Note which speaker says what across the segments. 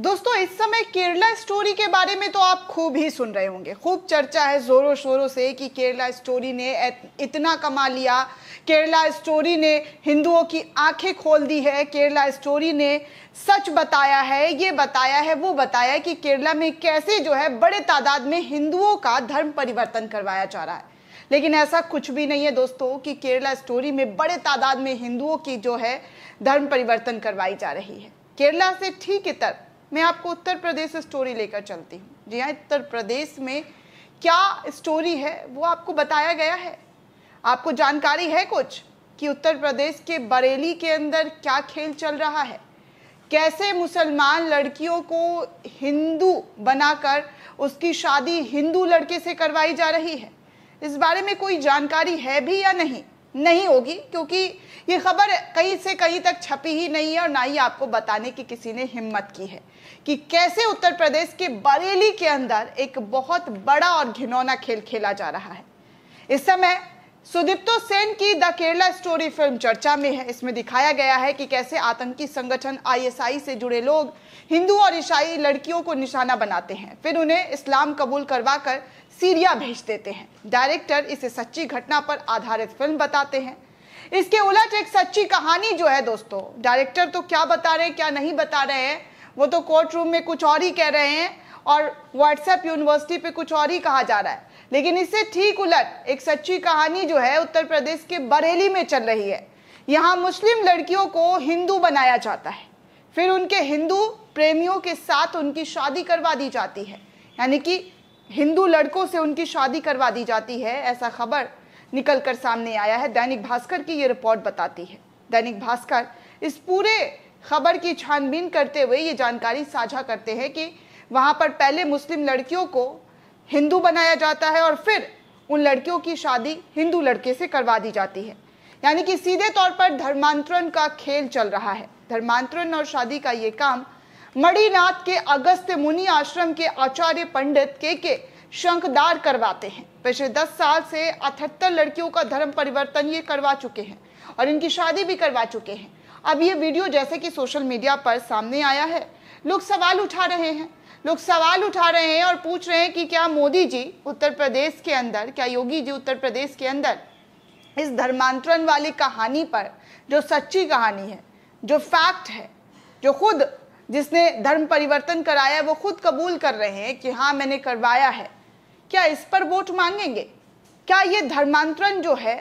Speaker 1: दोस्तों इस समय केरला स्टोरी के बारे में तो आप खूब ही सुन रहे होंगे खूब चर्चा है जोरों शोरों से कि केरला स्टोरी ने इतना कमा लिया केरला स्टोरी ने हिंदुओं की आंखें खोल दी है केरला स्टोरी ने सच बताया है ये बताया है वो बताया है कि केरला में कैसे जो है बड़े तादाद में हिंदुओं का धर्म परिवर्तन करवाया जा रहा है लेकिन ऐसा कुछ भी नहीं है दोस्तों कि केरला स्टोरी में बड़े तादाद में हिंदुओं की जो है धर्म परिवर्तन करवाई जा रही है केरला से ठीक इतर मैं आपको उत्तर प्रदेश से स्टोरी लेकर चलती हूँ जी हाँ उत्तर प्रदेश में क्या स्टोरी है वो आपको बताया गया है आपको जानकारी है कुछ कि उत्तर प्रदेश के बरेली के अंदर क्या खेल चल रहा है कैसे मुसलमान लड़कियों को हिंदू बनाकर उसकी शादी हिंदू लड़के से करवाई जा रही है इस बारे में कोई जानकारी है भी या नहीं नहीं होगी क्योंकि ये खबर कहीं से कहीं तक छपी ही नहीं है और ना ही आपको बताने की किसी ने हिम्मत की है कि कैसे उत्तर प्रदेश के बरेली के अंदर एक बहुत बड़ा और घिनौना खेल खेला जा रहा है इस समय सुदीप्तो सेन की द केरला स्टोरी फिल्म चर्चा में है इसमें दिखाया गया है कि कैसे आतंकी संगठन आईएसआई से जुड़े लोग हिंदू और ईसाई लड़कियों को निशाना बनाते हैं फिर उन्हें इस्लाम कबूल करवाकर सीरिया भेज देते हैं डायरेक्टर इसे सच्ची घटना पर आधारित फिल्म बताते हैं इसके उलट एक सच्ची कहानी जो है दोस्तों डायरेक्टर तो क्या बता रहे हैं क्या नहीं बता रहे हैं वो तो कोर्ट रूम में कुछ और ही कह रहे हैं और व्हाट्सएप यूनिवर्सिटी पे कुछ और ही कहा जा रहा है लेकिन इससे ठीक उलट एक सच्ची कहानी जो है उत्तर प्रदेश के बरेली में चल रही है यहाँ मुस्लिम लड़कियों को हिंदू बनाया जाता है फिर उनके हिंदू प्रेमियों के साथ उनकी शादी करवा दी जाती है यानी कि हिंदू लड़कों से उनकी शादी करवा दी जाती है ऐसा खबर निकल कर सामने आया है दैनिक भास्कर की ये रिपोर्ट बताती है दैनिक भास्कर इस पूरे खबर की छानबीन करते हुए ये जानकारी साझा करते हैं कि वहाँ पर पहले मुस्लिम लड़कियों को हिंदू बनाया जाता है और फिर उन लड़कियों की शादी हिंदू लड़के से करवा दी जाती है यानी कि सीधे तौर पर धर्मांतरण का खेल चल रहा है धर्मांतरण और शादी का ये काम मणिनाथ के अगस्त्य मुनि आश्रम के आचार्य पंडित के के शंखदार करवाते हैं पिछले दस साल से अठहत्तर लड़कियों का धर्म परिवर्तन ये करवा चुके हैं और इनकी शादी भी करवा चुके हैं अब ये वीडियो जैसे कि सोशल मीडिया पर सामने आया है लोग सवाल उठा रहे हैं लोग सवाल उठा रहे हैं और पूछ रहे हैं कि क्या मोदी जी उत्तर प्रदेश के अंदर क्या योगी जी उत्तर प्रदेश के अंदर इस धर्मांतरण वाली कहानी पर जो सच्ची कहानी है जो फैक्ट है जो खुद जिसने धर्म परिवर्तन कराया वो खुद कबूल कर रहे हैं कि हाँ मैंने करवाया है क्या इस पर वोट मांगेंगे क्या ये धर्मांतरण जो है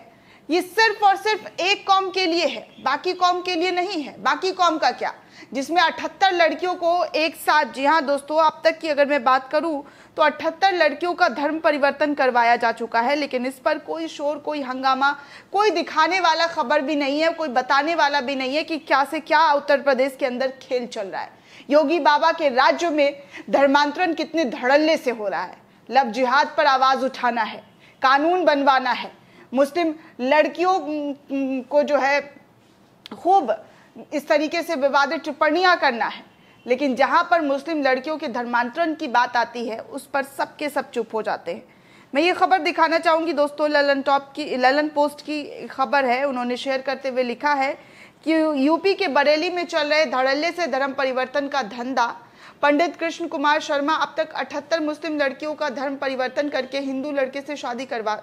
Speaker 1: ये सिर्फ और सिर्फ एक कौम के लिए है बाकी कौम के लिए नहीं है बाकी कौम का क्या जिसमें 78 लड़कियों को एक साथ जी हाँ दोस्तों अब तक की अगर मैं बात करूं तो 78 लड़कियों का धर्म परिवर्तन करवाया जा चुका है लेकिन इस पर कोई शोर कोई हंगामा कोई दिखाने वाला खबर भी नहीं है कोई बताने वाला भी नहीं है कि क्या से क्या उत्तर प्रदेश के अंदर खेल चल रहा है योगी बाबा के राज्य में धर्मांतरण कितने धड़ल्ले से हो रहा है लव जिहाद पर आवाज़ उठाना है कानून बनवाना है मुस्लिम लड़कियों को जो है खूब इस तरीके से विवादित टिप्पणियाँ करना है लेकिन जहाँ पर मुस्लिम लड़कियों के धर्मांतरण की बात आती है उस पर सबके सब चुप हो जाते हैं मैं ये खबर दिखाना चाहूँगी दोस्तों ललन टॉप की ललन पोस्ट की खबर है उन्होंने शेयर करते हुए लिखा है कि यूपी के बरेली में चल रहे धड़ल्ले से धर्म परिवर्तन का धंधा पंडित कृष्ण कुमार शर्मा अब तक 78 मुस्लिम लड़कियों का धर्म परिवर्तन करके हिंदू लड़के से शादी करवा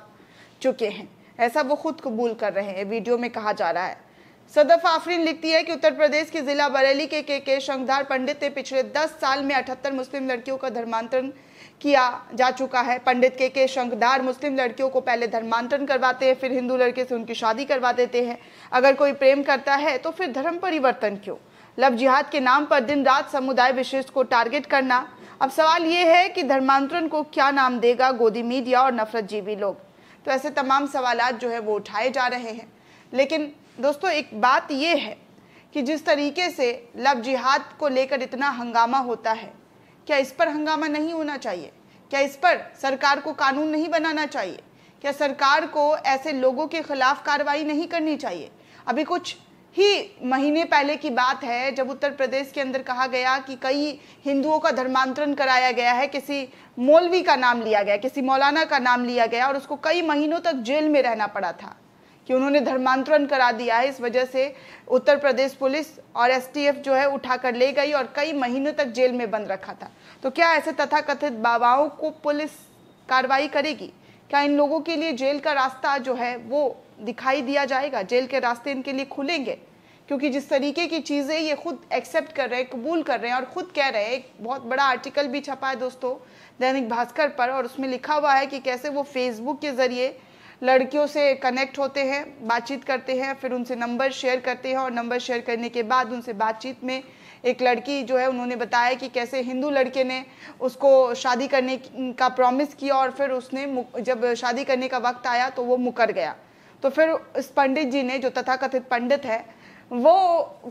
Speaker 1: चुके हैं ऐसा वो खुद कबूल कर रहे हैं वीडियो में कहा जा रहा है सदफ आफरीन लिखती है कि उत्तर प्रदेश के जिला बरेली के के के शंखधार पंडित ने पिछले 10 साल में 78 मुस्लिम लड़कियों का धर्मांतरण किया जा चुका है पंडित के के शंखधार मुस्लिम लड़कियों को पहले धर्मांतरण करवाते हैं फिर हिंदू लड़के से उनकी शादी करवा देते हैं अगर कोई प्रेम करता है तो फिर धर्म परिवर्तन क्यों लव जिहाद के नाम पर दिन रात समुदाय विशेष को टारगेट करना अब सवाल ये है कि धर्मांतरण को क्या नाम देगा गोदी मीडिया और नफरत जीवी लोग तो ऐसे तमाम सवाल जो है वो उठाए जा रहे हैं लेकिन दोस्तों एक बात ये है कि जिस तरीके से लव जिहाद को लेकर इतना हंगामा होता है क्या इस पर हंगामा नहीं होना चाहिए क्या इस पर सरकार को कानून नहीं बनाना चाहिए क्या सरकार को ऐसे लोगों के खिलाफ कार्रवाई नहीं करनी चाहिए अभी कुछ ही महीने पहले की बात है जब उत्तर प्रदेश के अंदर कहा गया कि कई हिंदुओं का धर्मांतरण कराया गया है किसी मौलवी का नाम लिया गया किसी मौलाना का नाम लिया गया और उसको कई महीनों तक जेल में रहना पड़ा था कि उन्होंने धर्मांतरण करा दिया है इस वजह से उत्तर प्रदेश पुलिस और एसटीएफ जो है उठा ले गई और कई महीनों तक जेल में बंद रखा था तो क्या ऐसे तथाकथित बाबाओं को पुलिस कार्रवाई करेगी क्या इन लोगों के लिए जेल का रास्ता जो है वो दिखाई दिया जाएगा जेल के रास्ते इनके लिए खुलेंगे क्योंकि जिस तरीके की चीज़ें ये खुद एक्सेप्ट कर रहे हैं कबूल कर रहे हैं और खुद कह रहे हैं एक बहुत बड़ा आर्टिकल भी छपा है दोस्तों दैनिक भास्कर पर और उसमें लिखा हुआ है कि कैसे वो फेसबुक के ज़रिए लड़कियों से कनेक्ट होते हैं बातचीत करते हैं फिर उनसे नंबर शेयर करते हैं और नंबर शेयर करने के बाद उनसे बातचीत में एक लड़की जो है उन्होंने बताया कि कैसे हिंदू लड़के ने उसको शादी करने का प्रॉमिस किया और फिर उसने जब शादी करने का वक्त आया तो वो मुकर गया तो फिर इस पंडित जी ने जो तथाकथित पंडित है वो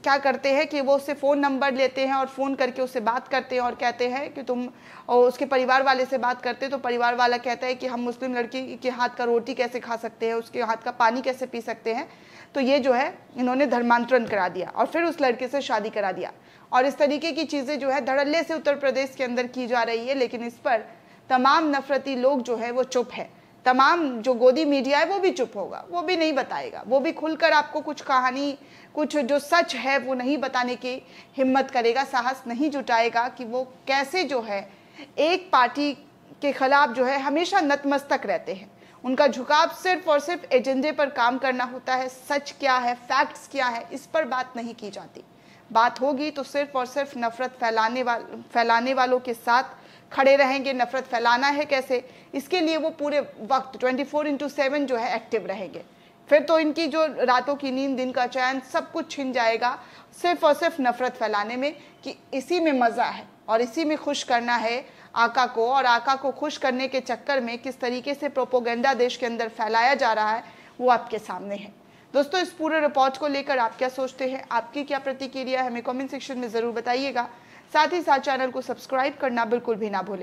Speaker 1: क्या करते हैं कि वो उससे फ़ोन नंबर लेते हैं और फ़ोन करके उससे बात करते हैं और कहते हैं कि तुम और उसके परिवार वाले से बात करते तो परिवार वाला कहता है कि हम मुस्लिम लड़की के हाथ का रोटी कैसे खा सकते हैं उसके हाथ का पानी कैसे पी सकते हैं तो ये जो है इन्होंने धर्मांतरण करा दिया और फिर उस लड़के से शादी करा दिया और इस तरीके की चीज़ें जो है धड़ल्ले से उत्तर प्रदेश के अंदर की जा रही है लेकिन इस पर तमाम नफरती लोग जो है वो चुप है तमाम जो गोदी मीडिया है वो भी चुप होगा वो भी नहीं बताएगा वो भी खुलकर आपको कुछ कहानी कुछ जो सच है वो नहीं बताने की हिम्मत करेगा साहस नहीं जुटाएगा कि वो कैसे जो है एक पार्टी के खिलाफ जो है हमेशा नतमस्तक रहते हैं उनका झुकाव सिर्फ और सिर्फ एजेंडे पर काम करना होता है सच क्या है फैक्ट्स क्या है इस पर बात नहीं की जाती बात होगी तो सिर्फ और सिर्फ नफरत फैलाने वाल फैलाने वालों के साथ खड़े रहेंगे नफरत फैलाना है कैसे इसके लिए वो पूरे वक्त 24 फोर इंटू सेवन जो है एक्टिव रहेंगे फिर तो इनकी जो रातों की नींद दिन का चयन सब कुछ छिन जाएगा सिर्फ और सिर्फ नफरत फैलाने में कि इसी में मज़ा है और इसी में खुश करना है आका को और आका को खुश करने के चक्कर में किस तरीके से प्रोपोगेंडा देश के अंदर फैलाया जा रहा है वो आपके सामने है दोस्तों इस पूरे रिपोर्ट को लेकर आप क्या सोचते हैं आपकी क्या प्रतिक्रिया है हमें कमेंट सेक्शन में ज़रूर बताइएगा साथ ही साथ चैनल को सब्सक्राइब करना बिल्कुल भी ना भूलें